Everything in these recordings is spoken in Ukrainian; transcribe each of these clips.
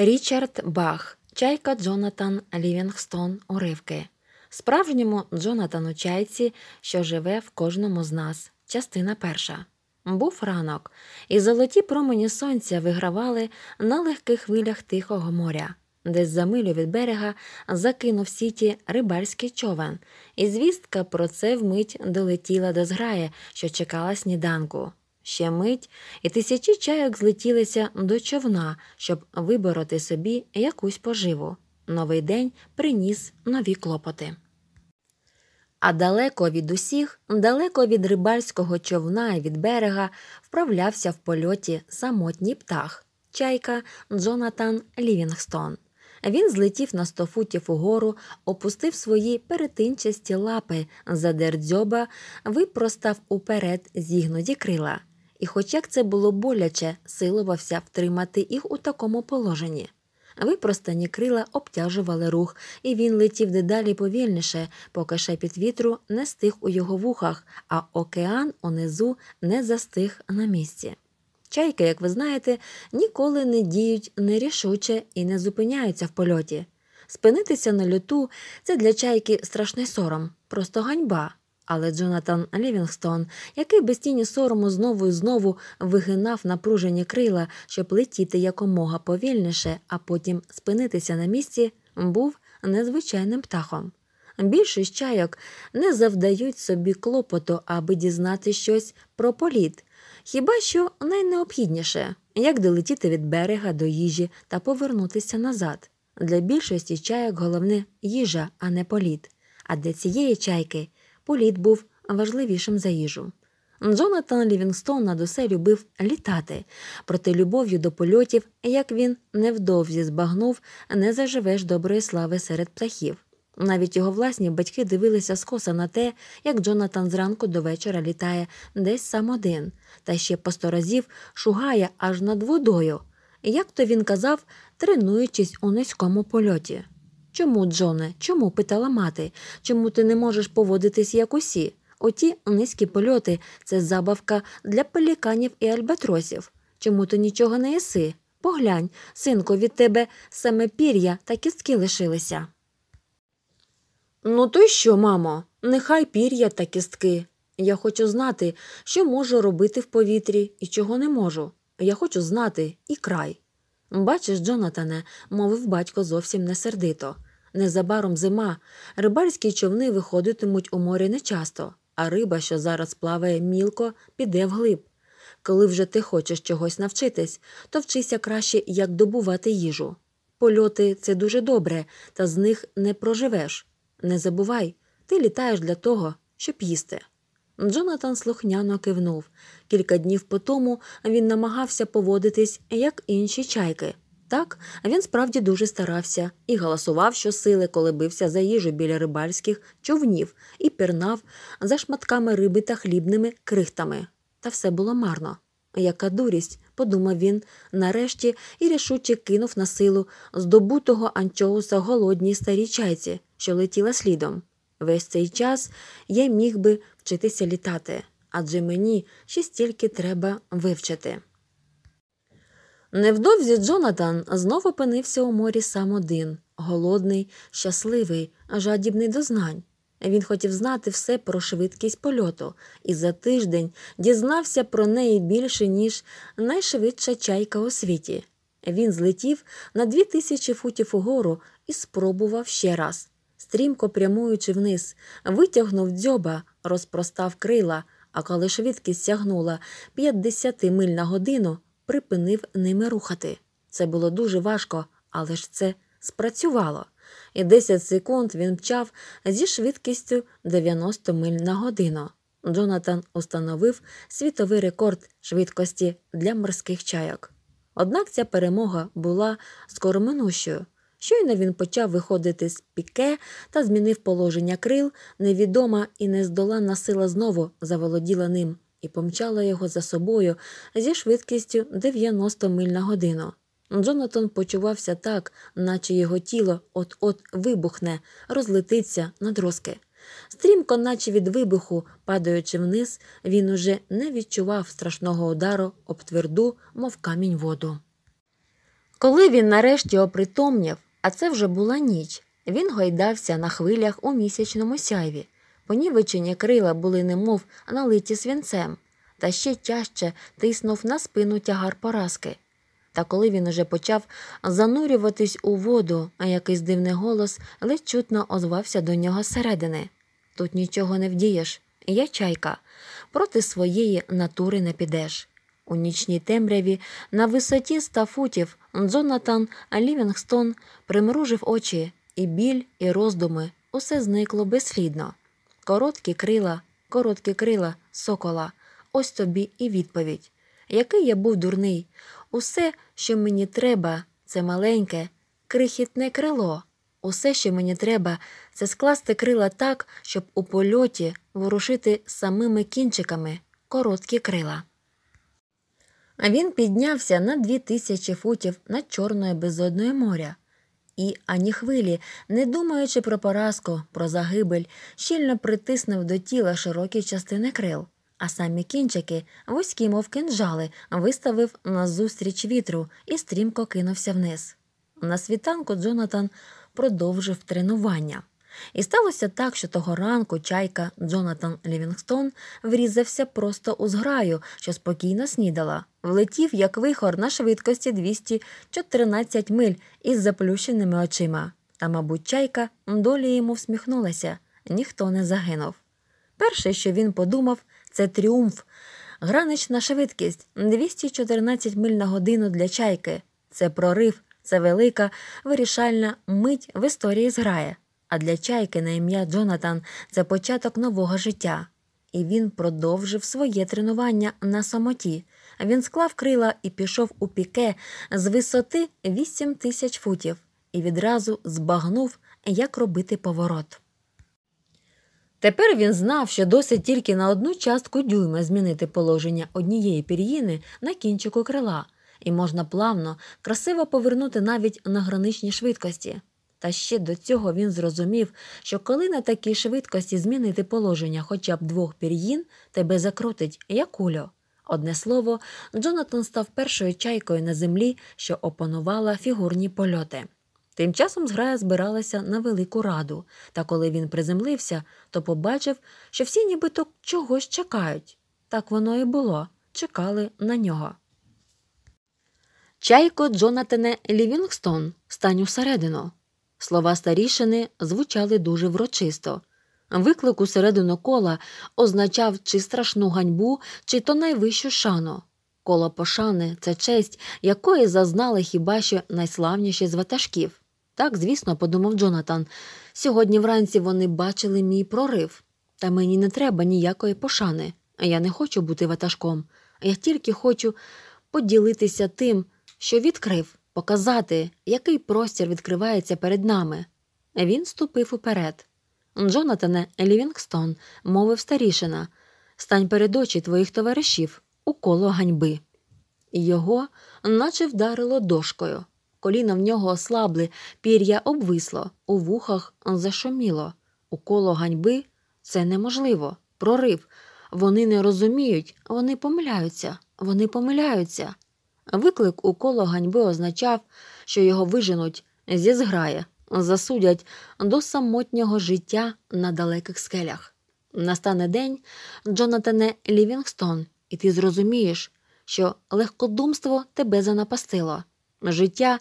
Річард Бах, чайка Джонатан Лівінгстон уривки. Справжньому Джонатану чайці, що живе в кожному з нас. Частина перша. Був ранок, і золоті промені сонця вигравали на легких хвилях Тихого моря, десь за милю від берега закинув сіті рибальський човен, і звістка про це вмить долетіла до зграї, що чекала сніданку ще мить, і тисячі чайок злетілися до човна, щоб вибороти собі якусь поживу. Новий день приніс нові клопоти. А далеко від усіх, далеко від рибальського човна і від берега, вправлявся в польоті самотній птах, чайка Джонатан Лівінгстон. Він злетів на сто футів угору, опустив свої перетинчасті лапи, задер дзьоба, випростав уперед зігнуті крила і, хоч як це було боляче, силувався втримати їх у такому положенні. Випростані крила обтяжували рух, і він летів дедалі повільніше, поки шепіт вітру не стиг у його вухах, а океан унизу не застиг на місці. Чайки, як ви знаєте, ніколи не діють нерішуче і не зупиняються в польоті. Спинитися на люту це для чайки страшний сором, просто ганьба. Але Джонатан Лівінгстон, який без тіні сорому знову і знову вигинав напружені крила, щоб летіти якомога повільніше, а потім спинитися на місці, був незвичайним птахом. Більшість чайок не завдають собі клопоту, аби дізнати щось про політ, хіба що найнеобхідніше як долетіти від берега до їжі та повернутися назад. Для більшості чайок головне їжа, а не політ. А для цієї чайки політ був важливішим за їжу. Джонатан Лівінгстон над усе любив літати, проте любов'ю до польотів, як він невдовзі збагнув, не заживеш доброї слави серед птахів. Навіть його власні батьки дивилися скоса на те, як Джонатан зранку до вечора літає десь сам один, та ще по сто разів шугає аж над водою. Як то він казав, тренуючись у низькому польоті. Чому, Джоне, чому? питала мати, чому ти не можеш поводитись як усі? Оті низькі польоти це забавка для пеліканів і альбатросів. Чому ти нічого не їси? Поглянь, синко, від тебе саме пір'я та кістки лишилися. Ну, то й що, мамо, нехай пір'я та кістки. Я хочу знати, що можу робити в повітрі і чого не можу. Я хочу знати і край. Бачиш, Джонатане, мовив батько зовсім не сердито. Незабаром зима. Рибальські човни виходитимуть у море нечасто, а риба, що зараз плаває мілко, піде вглиб. Коли вже ти хочеш чогось навчитись, то вчися краще, як добувати їжу. Польоти це дуже добре, та з них не проживеш. Не забувай, ти літаєш для того, щоб їсти. Джонатан слухняно кивнув. Кілька днів по тому він намагався поводитись, як інші чайки. Так, він справді дуже старався і галасував щосили, коли бився за їжу біля рибальських човнів і пірнав за шматками риби та хлібними крихтами. Та все було марно. Яка дурість, подумав він нарешті і рішуче кинув на силу здобутого анчоуса голодній старій чайці, що летіла слідом. Весь цей час я міг би вчитися літати, адже мені ще стільки треба вивчити. Невдовзі Джонатан знов опинився у морі сам один, голодний, щасливий, жадібний до знань. Він хотів знати все про швидкість польоту і за тиждень дізнався про неї більше, ніж найшвидша чайка у світі. Він злетів на дві тисячі футів угору і спробував ще раз. Стрімко прямуючи вниз, витягнув дзьоба, розпростав крила, а коли швидкість сягнула 50 миль на годину припинив ними рухати. Це було дуже важко, але ж це спрацювало. І 10 секунд він мчав зі швидкістю 90 миль на годину. Джонатан установив світовий рекорд швидкості для морських чайок. Однак ця перемога була скороминущою. Щойно він почав виходити з піке та змінив положення крил, невідома і нездоланна сила знову заволоділа ним і помчала його за собою зі швидкістю 90 миль на годину. Джонатан почувався так, наче його тіло от-от вибухне, розлетиться на дрозки. Стрімко, наче від вибуху, падаючи вниз, він уже не відчував страшного удару об тверду, мов камінь воду. Коли він нарешті опритомнів, а це вже була ніч, він гойдався на хвилях у місячному сяйві. Понівечені крила були немов налиті свінцем, та ще тяжче тиснув на спину тягар поразки. Та коли він уже почав занурюватись у воду, а якийсь дивний голос ледь чутно озвався до нього зсередини. Тут нічого не вдієш, я чайка, проти своєї натури не підеш. У нічній темряві на висоті ста футів Джонатан Лівінгстон примружив очі, і біль, і роздуми усе зникло безслідно. Короткі крила, короткі крила, сокола, ось тобі і відповідь. Який я був дурний. Усе, що мені треба, це маленьке, крихітне крило. Усе, що мені треба, це скласти крила так, щоб у польоті ворушити самими кінчиками короткі крила. А він піднявся на дві тисячі футів над Чорною безодною моря і ані хвилі, не думаючи про поразку, про загибель, щільно притиснув до тіла широкі частини крил, а самі кінчики, вузькі, мов кинжали, виставив назустріч вітру і стрімко кинувся вниз. На світанку Джонатан продовжив тренування. І сталося так, що того ранку чайка Джонатан Лівінгстон врізався просто у зграю, що спокійно снідала, влетів як вихор на швидкості 214 миль із заплющеними очима. Та, мабуть, чайка долі йому всміхнулася, ніхто не загинув. Перше, що він подумав, це тріумф. Гранична швидкість 214 миль на годину для чайки. Це прорив, це велика, вирішальна мить в історії зграє а для чайки на ім'я Джонатан це початок нового життя. І він продовжив своє тренування на самоті. Він склав крила і пішов у піке з висоти 8 тисяч футів і відразу збагнув, як робити поворот. Тепер він знав, що досить тільки на одну частку дюйма змінити положення однієї пір'їни на кінчику крила, і можна плавно, красиво повернути навіть на граничні швидкості. Та ще до цього він зрозумів, що коли на такій швидкості змінити положення хоча б двох пір'їн, тебе закрутить як кульо. Одне слово, Джонатан став першою чайкою на землі, що опанувала фігурні польоти. Тим часом зграя збиралася на велику раду, та коли він приземлився, то побачив, що всі нібито чогось чекають. Так воно і було чекали на нього. Чайко Джонатане Лівінгстон стань усередину. Слова старішини звучали дуже врочисто. Виклик у середину кола означав чи страшну ганьбу, чи то найвищу шану. Коло пошани це честь, якої зазнали хіба що найславніші з ватажків. Так, звісно, подумав Джонатан. Сьогодні вранці вони бачили мій прорив, та мені не треба ніякої пошани. Я не хочу бути ватажком. Я тільки хочу поділитися тим, що відкрив показати, який простір відкривається перед нами. Він ступив уперед. Джонатане Лівінгстон мовив старішина стань перед очі твоїх товаришів у коло ганьби. Його наче вдарило дошкою. Коліна в нього ослабли, пір'я обвисло, у вухах зашуміло. У коло ганьби це неможливо. Прорив. Вони не розуміють, вони помиляються, вони помиляються. Виклик у коло ганьби означав, що його виженуть зі зграє, засудять до самотнього життя на далеких скелях. Настане день, Джонатане Лівінгстон, і ти зрозумієш, що легкодумство тебе занапастило. Життя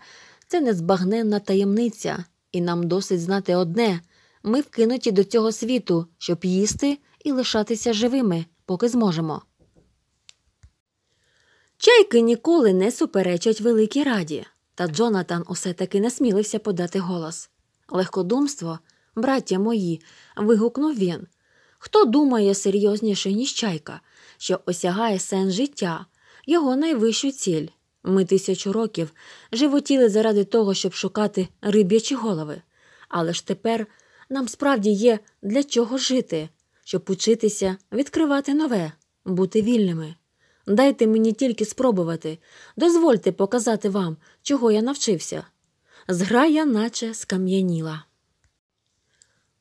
це незбагненна таємниця, і нам досить знати одне ми вкинуті до цього світу, щоб їсти і лишатися живими, поки зможемо. Чайки ніколи не суперечать великій раді, та Джонатан усе таки насмілився подати голос. Легкодумство, браття мої, вигукнув він. Хто думає серйозніше, ніж чайка, що осягає сен життя, його найвищу ціль. Ми тисячу років животіли заради того, щоб шукати риб'ячі голови. Але ж тепер нам справді є для чого жити, щоб учитися, відкривати нове, бути вільними. Дайте мені тільки спробувати, дозвольте показати вам, чого я навчився. Зграя, наче скам'яніла.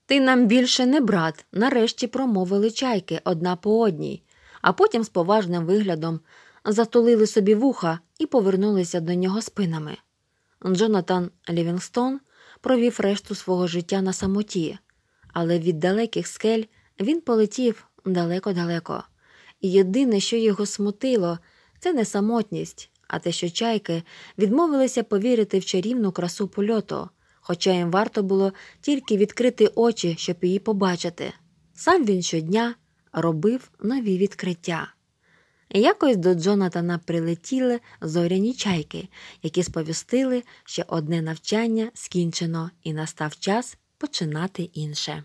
Ти нам більше не брат, нарешті промовили чайки одна по одній, а потім з поважним виглядом затулили собі вуха і повернулися до нього спинами. Джонатан Лівінгстон провів решту свого життя на самоті, але від далеких скель він полетів далеко-далеко і єдине, що його смутило, це не самотність, а те, що чайки відмовилися повірити в чарівну красу польоту, хоча їм варто було тільки відкрити очі, щоб її побачити. Сам він щодня робив нові відкриття. Якось до Джонатана прилетіли зоряні чайки, які сповістили, що одне навчання скінчено, і настав час починати інше.